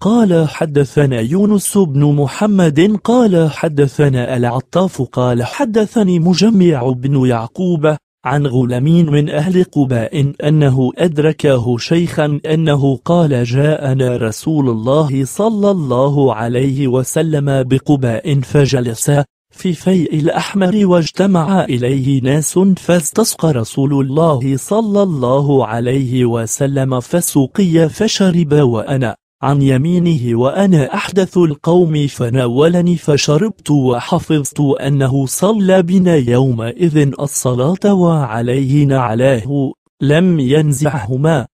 قال حدثنا يونس بن محمد قال حدثنا العطاف قال حدثني مجمع بن يعقوب عن غلام من أهل قباء أنه أدركه شيخا أنه قال جاءنا رسول الله صلى الله عليه وسلم بقباء فجلس في فيء الأحمر واجتمع إليه ناس فاستسقى رسول الله صلى الله عليه وسلم فسقي فشرب وأنا عن يمينه وأنا أحدث القوم فناولني فشربت وحفظت أنه صلى بنا يومئذ الصلاة وعليه نعلاه لم ينزعهما